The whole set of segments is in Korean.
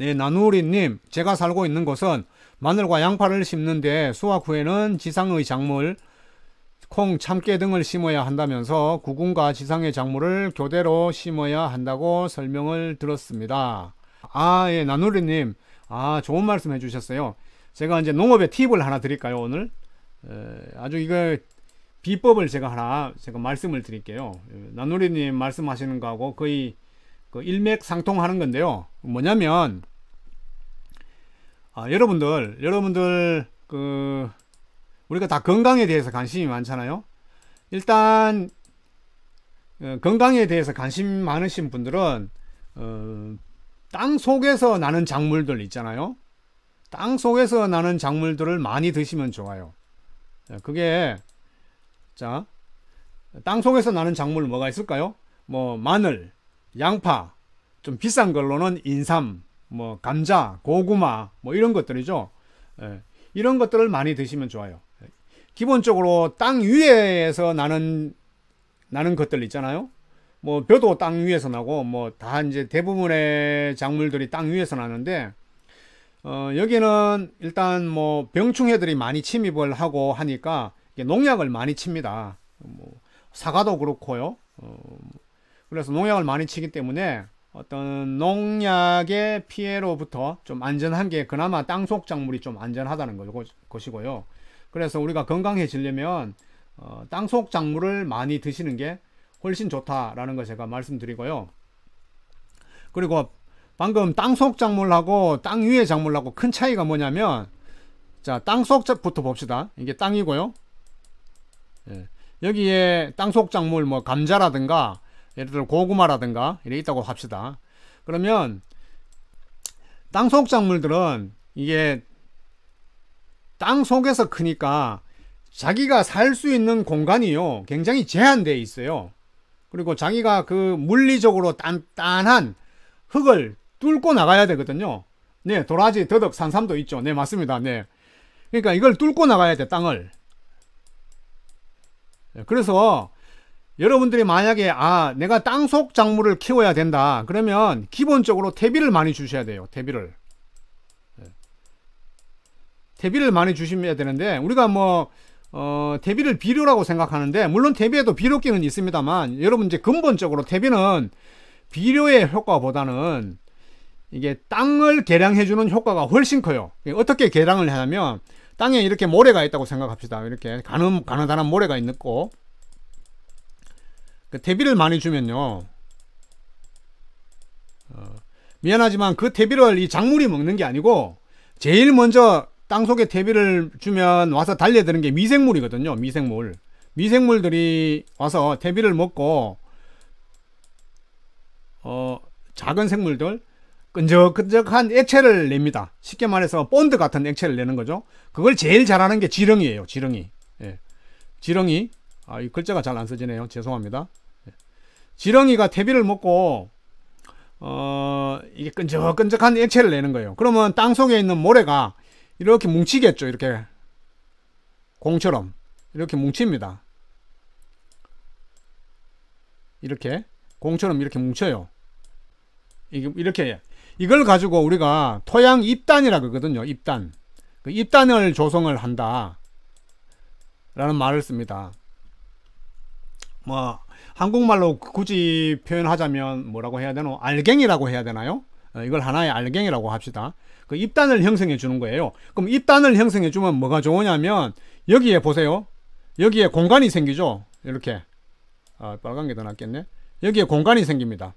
네, 나누리님, 제가 살고 있는 곳은 마늘과 양파를 심는데 수확 후에는 지상의 작물, 콩, 참깨 등을 심어야 한다면서 구군과 지상의 작물을 교대로 심어야 한다고 설명을 들었습니다. 아, 예, 나누리님. 아, 좋은 말씀 해주셨어요. 제가 이제 농업의 팁을 하나 드릴까요, 오늘? 에, 아주 이거 비법을 제가 하나, 제가 말씀을 드릴게요. 예, 나누리님 말씀하시는 거하고 거의 그 일맥상통하는 건데요. 뭐냐면 아, 여러분들 여러분들 그 우리가 다 건강에 대해서 관심이 많잖아요. 일단 어, 건강에 대해서 관심 많으신 분들은 어, 땅 속에서 나는 작물들 있잖아요. 땅 속에서 나는 작물들을 많이 드시면 좋아요. 그게 자, 땅 속에서 나는 작물 뭐가 있을까요? 뭐 마늘, 양파, 좀 비싼 걸로는 인삼, 뭐 감자, 고구마 뭐 이런 것들이죠. 예, 이런 것들을 많이 드시면 좋아요. 예, 기본적으로 땅 위에서 나는 나는 것들 있잖아요. 뭐 벼도 땅 위에서 나고 뭐 다 이제 대부분의 작물들이 땅 위에서 나는데 어, 여기는 일단 뭐 병충해들이 많이 침입을 하고 하니까 농약을 많이 칩니다. 뭐 사과도 그렇고요. 어, 그래서 농약을 많이 치기 때문에 어떤 농약의 피해로부터 좀 안전한 게 그나마 땅속 작물이 좀 안전하다는 것이고요. 그래서 우리가 건강해지려면 어, 땅속 작물을 많이 드시는 게 훨씬 좋다라는 걸 제가 말씀드리고요. 그리고 방금 땅속 작물하고 땅 위의 작물하고 큰 차이가 뭐냐면 자 땅속부터 봅시다. 이게 땅이고요. 예, 여기에 땅속 작물 뭐 감자라든가 예를 들어 고구마라든가 이래 있다고 합시다. 그러면 땅속 작물들은 이게 땅 속에서 크니까 자기가 살 수 있는 공간이요 굉장히 제한되어 있어요. 그리고 자기가 그 물리적으로 단단한 흙을 뚫고 나가야 되거든요. 네, 도라지, 더덕, 산삼도 있죠. 네, 맞습니다. 네. 그러니까 이걸 뚫고 나가야 돼, 땅을. 네, 그래서 여러분들이 만약에 아 내가 땅속 작물을 키워야 된다 그러면 기본적으로 퇴비를 많이 주셔야 돼요 퇴비를 예. 퇴비를 많이 주시면 되는데 우리가 뭐 어, 대비를 비료라고 생각하는데 물론 대비에도 비료기는 있습니다만 여러분 이제 근본적으로 대비는 비료의 효과보다는 이게 땅을 개량해주는 효과가 훨씬 커요. 어떻게 개량을 하냐면 땅에 이렇게 모래가 있다고 생각합시다. 이렇게 가는 가느다란 모래가 있고 그 대비를 많이 주면요. 어, 미안하지만 그 대비를 이 작물이 먹는 게 아니고 제일 먼저 땅속에 대비를 주면 와서 달려드는 게 미생물이거든요. 미생물. 미생물들이 와서 대비를 먹고 어, 작은 생물들 끈적끈적한 액체를 냅니다. 쉽게 말해서 본드 같은 액체를 내는 거죠. 그걸 제일 잘하는 게 지렁이에요. 지렁이. 예. 지렁이. 아, 이 글자가 잘 안 써지네요. 죄송합니다. 예. 지렁이가 퇴비를 먹고 어, 이게 끈적끈적한 액체를 내는 거예요. 그러면 땅 속에 있는 모래가 이렇게 뭉치겠죠. 이렇게 공처럼 이렇게 뭉칩니다. 이렇게 공처럼 이렇게 뭉쳐요. 이게 이렇게 이걸 가지고 우리가 토양 입단이라 고 그러거든요. 입단. 그 입단을 조성을 한다. 라는 말을 씁니다. 뭐 한국말로 굳이 표현하자면 뭐라고 해야 되나 알갱이라고 해야 되나요? 어, 이걸 하나의 알갱이라고 합시다. 그 입단을 형성해 주는 거예요. 그럼 입단을 형성해 주면 뭐가 좋으냐면 여기에 보세요. 여기에 공간이 생기죠. 이렇게 아, 빨간 게 더 낫겠네. 여기에 공간이 생깁니다.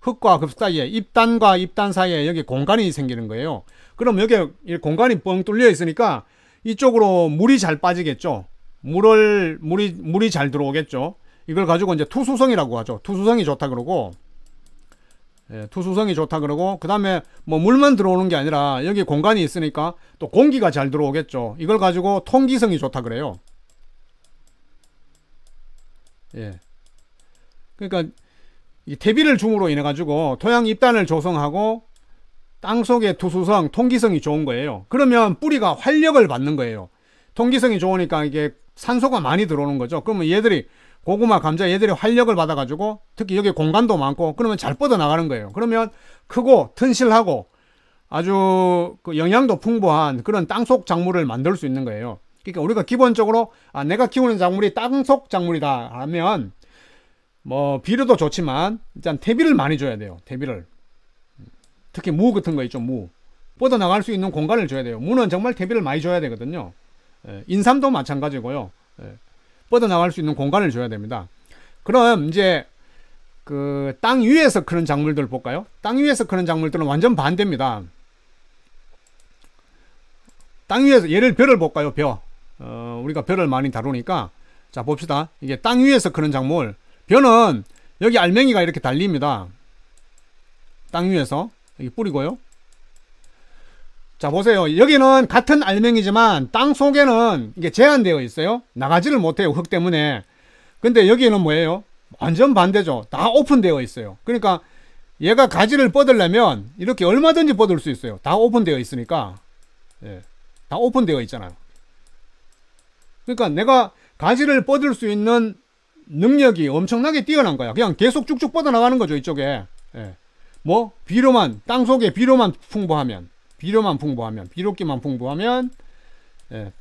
흙과 급 사이에 입단과 입단 사이에 여기 공간이 생기는 거예요. 그럼 여기 공간이 뻥 뚫려 있으니까 이쪽으로 물이 잘 빠지겠죠. 물을 물이 물이 잘 들어오겠죠. 이걸 가지고 이제 투수성이라고 하죠. 투수성이 좋다 그러고 예, 투수성이 좋다 그러고 그 다음에 뭐 물만 들어오는 게 아니라 여기 공간이 있으니까 또 공기가 잘 들어오겠죠. 이걸 가지고 통기성이 좋다 그래요. 예. 그러니까 이 대비를 줌으로 인해 가지고 토양 입단을 조성하고 땅 속의 투수성, 통기성이 좋은 거예요. 그러면 뿌리가 활력을 받는 거예요. 통기성이 좋으니까 이게 산소가 많이 들어오는 거죠. 그러면 얘들이 고구마, 감자 얘들이 활력을 받아가지고 특히 여기 공간도 많고 그러면 잘 뻗어나가는 거예요. 그러면 크고 튼실하고 아주 그 영양도 풍부한 그런 땅속 작물을 만들 수 있는 거예요. 그러니까 우리가 기본적으로 아, 내가 키우는 작물이 땅속 작물이다 하면 뭐 비료도 좋지만 일단 퇴비를 많이 줘야 돼요. 퇴비를 특히 무 같은 거 있죠. 무 뻗어나갈 수 있는 공간을 줘야 돼요. 무는 정말 퇴비를 많이 줘야 되거든요. 예, 인삼도 마찬가지고요. 예. 뻗어나갈 수 있는 공간을 줘야 됩니다. 그럼 이제 그 땅 위에서 크는 작물들 볼까요? 땅 위에서 크는 작물들은 완전 반대입니다. 땅 위에서 얘를 벼를 볼까요? 벼. 어, 우리가 벼를 많이 다루니까 자 봅시다. 이게 땅 위에서 크는 작물. 벼는 여기 알맹이가 이렇게 달립니다. 땅 위에서 여기 뿌리고요. 자 보세요 여기는 같은 알맹이지만 땅 속에는 이게 제한되어 있어요 나가지를 못해요 흙 때문에 근데 여기는 뭐예요 완전 반대죠 다 오픈되어 있어요 그러니까 얘가 가지를 뻗으려면 이렇게 얼마든지 뻗을 수 있어요 다 오픈되어 있으니까 예, 다 오픈되어 있잖아요 그러니까 내가 가지를 뻗을 수 있는 능력이 엄청나게 뛰어난 거야 그냥 계속 쭉쭉 뻗어나가는 거죠 이쪽에 예. 뭐 비료만 땅속에 비료만 풍부하면 비료만 풍부하면 비료기만 풍부하면 예,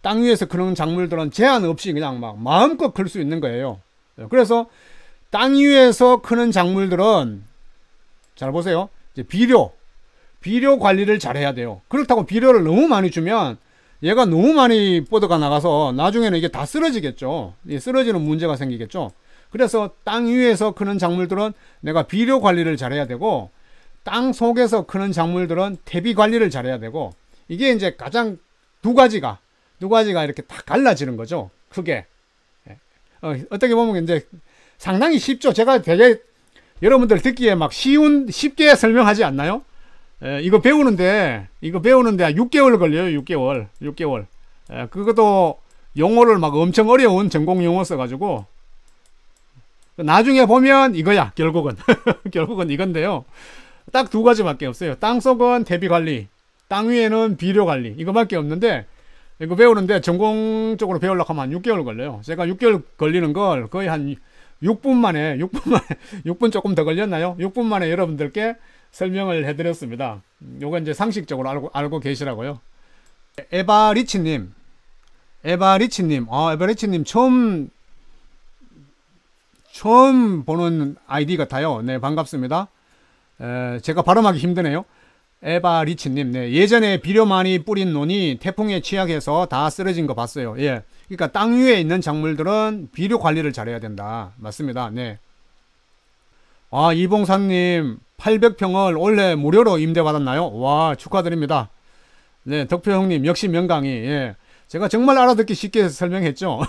땅 위에서 그런 작물들은 제한 없이 그냥 막 마음껏 클 수 있는 거예요. 예, 그래서 땅 위에서 크는 작물들은 잘 보세요. 이제 비료 비료 관리를 잘해야 돼요. 그렇다고 비료를 너무 많이 주면 얘가 너무 많이 뻗드가 나가서 나중에는 이게 다 쓰러지겠죠. 쓰러지는 문제가 생기겠죠. 그래서 땅 위에서 크는 작물들은 내가 비료 관리를 잘해야 되고 땅 속에서 크는 작물들은 대비 관리를 잘해야 되고 이게 이제 가장 두 가지가 두 가지가 이렇게 다 갈라지는 거죠. 크게 예. 어, 떻게 보면 이제 상당히 쉽죠. 제가 되게 여러분들 듣기에 막 쉬운 쉽게 설명하지 않나요? 에, 예, 이거 배우는데 이거 배우는데 6개월 걸려요. 6개월 6개월 에, 예, 그것도 용어를 막 엄청 어려운 전공 용어 써가지고 나중에 보면 이거야 결국은 결국은 이건데요. 딱두 가지밖에 없어요. 땅속은 대비 관리, 땅 위에는 비료 관리. 이거밖에 없는데 이거 배우는데 전공적으로 배우려고 하면 한 6개월 걸려요. 제가 6개월 걸리는 걸 거의 한 6분 만에 6분 만에 6분 조금 더 걸렸나요? 6분 만에 여러분들께 설명을 해드렸습니다. 요거 이제 상식적으로 알고 알고 계시라고요. 에바리치님, 에바리치님, 아 에바리치님 처음 처음 보는 아이디 같아요. 네 반갑습니다. 제가 발음하기 힘드네요. 에바 리치님, 네. 예전에 비료 많이 뿌린 논이 태풍에 취약해서 다 쓰러진 거 봤어요. 예. 그러니까 땅 위에 있는 작물들은 비료 관리를 잘해야 된다. 맞습니다. 네. 아, 이봉사님, 800평을 원래 무료로 임대받았나요? 와, 축하드립니다. 네, 덕표 형님, 역시 명강이. 예. 제가 정말 알아듣기 쉽게 설명했죠.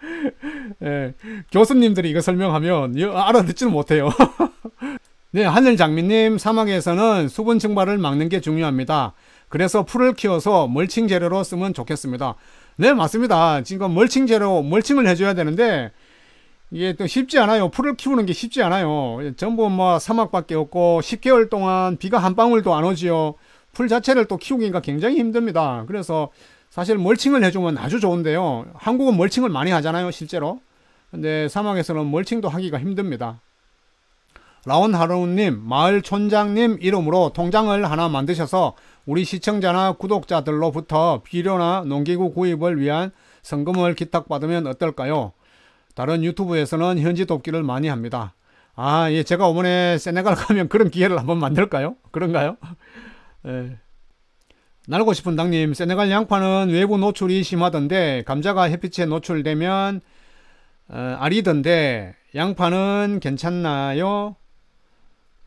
예, 교수님들이 이거 설명하면 알아듣지는 못해요. 네, 하늘 장미님 사막에서는 수분 증발을 막는 게 중요합니다. 그래서 풀을 키워서 멀칭 재료로 쓰면 좋겠습니다. 네, 맞습니다. 지금 멀칭 재료, 멀칭을 해줘야 되는데 이게 또 쉽지 않아요. 풀을 키우는 게 쉽지 않아요. 전부 뭐 사막밖에 없고 10개월 동안 비가 한 방울도 안 오지요. 풀 자체를 또 키우기가 굉장히 힘듭니다. 그래서 사실 멀칭을 해주면 아주 좋은데요. 한국은 멀칭을 많이 하잖아요, 실제로. 근데 사막에서는 멀칭도 하기가 힘듭니다. 라온하루님, 마을촌장님 이름으로 통장을 하나 만드셔서 우리 시청자나 구독자들로부터 비료나 농기구 구입을 위한 성금을 기탁받으면 어떨까요? 다른 유튜브에서는 현지 돕기를 많이 합니다. 아, 예, 제가 이번에 세네갈 가면 그런 기회를 한번 만들까요? 그런가요? 예. 날고 싶은 당님, 세네갈 양파는 외부 노출이 심하던데 감자가 햇빛에 노출되면 어, 아리던데 양파는 괜찮나요?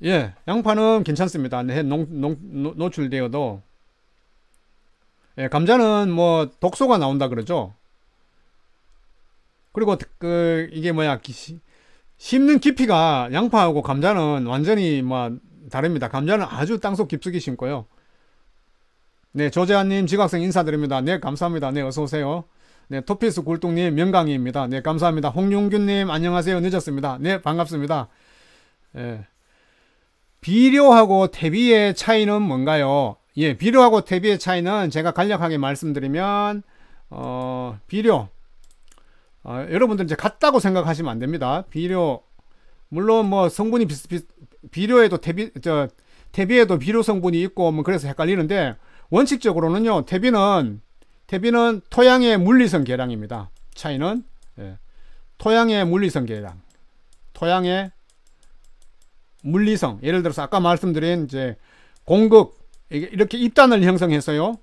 예, 양파는 괜찮습니다. 네, 농, 농, 노출되어도. 예, 감자는 뭐 독소가 나온다 그러죠. 그리고 그, 그 이게 뭐야 심는 깊이가 양파하고 감자는 완전히 뭐 다릅니다. 감자는 아주 땅속 깊숙이 심고요. 네, 조재환님 지각생 인사드립니다. 네, 감사합니다. 네, 어서 오세요. 네, 토피스 굴뚝님 명강이입니다. 네, 감사합니다. 홍용균님 안녕하세요. 늦었습니다. 네, 반갑습니다. 예. 비료하고 퇴비의 차이는 뭔가요? 예, 비료하고 퇴비의 차이는 제가 간략하게 말씀드리면 어, 비료 어, 여러분들 이제 같다고 생각하시면 안 됩니다. 비료 물론 뭐 성분이 비슷비슷 비료에도 퇴비 저 퇴비에도 비료 성분이 있고 뭐 그래서 헷갈리는데 원칙적으로는요. 퇴비는 퇴비는 토양의 물리성 계량입니다. 차이는 예, 토양의 물리성 계량. 토양의 물리성 예를 들어서 아까 말씀드린 이제 공극 이렇게 입단을 형성해서요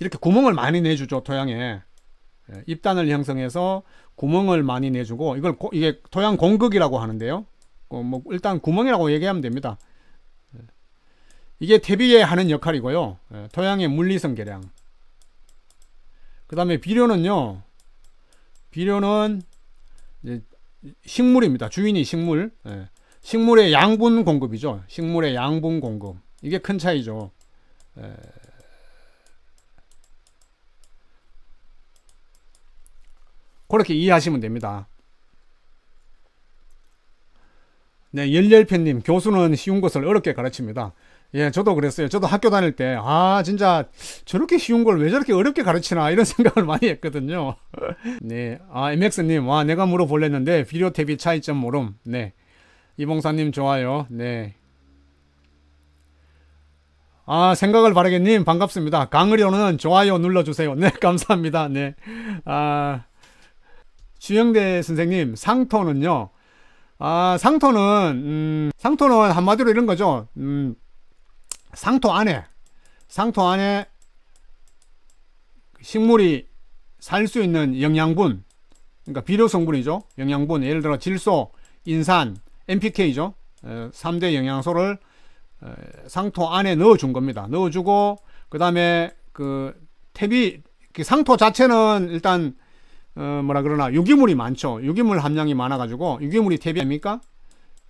이렇게 구멍을 많이 내주죠 토양에 예, 입단을 형성해서 구멍을 많이 내주고 이걸 고, 이게 토양 공극이라고 하는데요 그 뭐 일단 구멍이라고 얘기하면 됩니다 예. 이게 퇴비에 하는 역할이고요 예, 토양의 물리성 계량그 다음에 비료는요 비료는 식물입니다. 주인이 식물. 예. 식물의 양분 공급이죠. 식물의 양분 공급. 이게 큰 차이죠. 에... 그렇게 이해하시면 됩니다. 네, 열렬팬님, 교수는 쉬운 것을 어렵게 가르칩니다. 예, 저도 그랬어요. 저도 학교 다닐 때, 아, 진짜 저렇게 쉬운 걸 왜 저렇게 어렵게 가르치나, 이런 생각을 많이 했거든요. 네, 아, MX님, 와, 내가 물어보려는데비료오 탭이 차이점 모름. 네. 이봉사님 좋아요. 네. 아, 생각을 바라게님 반갑습니다. 강의료는 좋아요 눌러주세요. 네, 감사합니다. 네. 아, 주영대 선생님, 상토는요, 아, 상토는, 음, 상토는 한마디로 이런 거죠. 음, 상토 안에, 상토 안에 식물이 살 수 있는 영양분, 그러니까 비료 성분이죠. 영양분, 예를 들어 질소, 인산, m p k 죠 3대 영양소를 상토 안에 넣어준 겁니다. 넣어주고 그 다음에 그 탭이 상토 자체는 일단 어 뭐라 그러나 유기물이 많죠. 유기물 함량이 많아가지고 유기물이 탭이 아닙니까?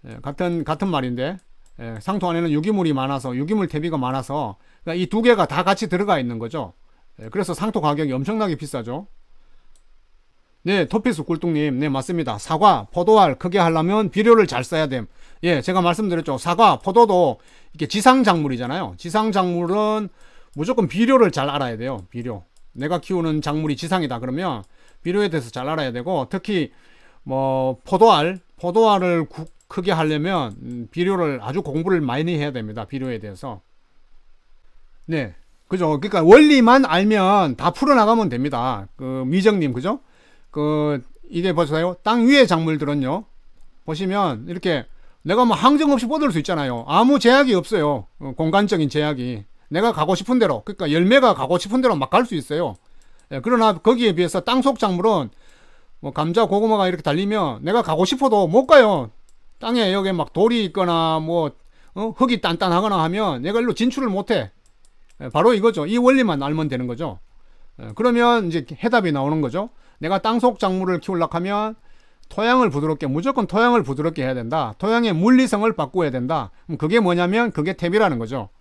예, 같은 같은 말인데 예, 상토 안에는 유기물이 많아서 유기물 탭이가 많아서 그러니까 이두 개가 다 같이 들어가 있는 거죠. 예, 그래서 상토 가격이 엄청나게 비싸죠. 네, 토피스 꿀뚝님 네, 맞습니다. 사과, 포도알 크게 하려면 비료를 잘 써야 됨. 예, 제가 말씀드렸죠. 사과, 포도도 이게 지상 작물이잖아요. 지상 작물은 무조건 비료를 잘 알아야 돼요. 비료. 내가 키우는 작물이 지상이다 그러면 비료에 대해서 잘 알아야 되고 특히 뭐 포도알, 포도알을 구, 크게 하려면 음, 비료를 아주 공부를 많이 해야 됩니다. 비료에 대해서. 네. 그죠. 그러니까 원리만 알면 다 풀어나가면 됩니다. 그 미정님, 그죠? 그 이게 보세요. 땅 위의 작물들은요. 보시면 이렇게 내가 뭐 항정 없이 뻗을 수 있잖아요. 아무 제약이 없어요. 어, 공간적인 제약이. 내가 가고 싶은 대로 그러니까 열매가 가고 싶은 대로 막 갈 수 있어요. 예, 그러나 거기에 비해서 땅 속 작물은 뭐 감자 고구마가 이렇게 달리면 내가 가고 싶어도 못 가요. 땅에 여기 막 돌이 있거나 뭐 어? 흙이 단단하거나 하면 내가 일로 진출을 못해. 예, 바로 이거죠. 이 원리만 알면 되는 거죠. 예, 그러면 이제 해답이 나오는 거죠. 내가 땅속 작물을 키우려고 하면 토양을 부드럽게 무조건 토양을 부드럽게 해야 된다. 토양의 물리성을 바꿔야 된다. 그게 뭐냐면 그게 탭이라는 거죠.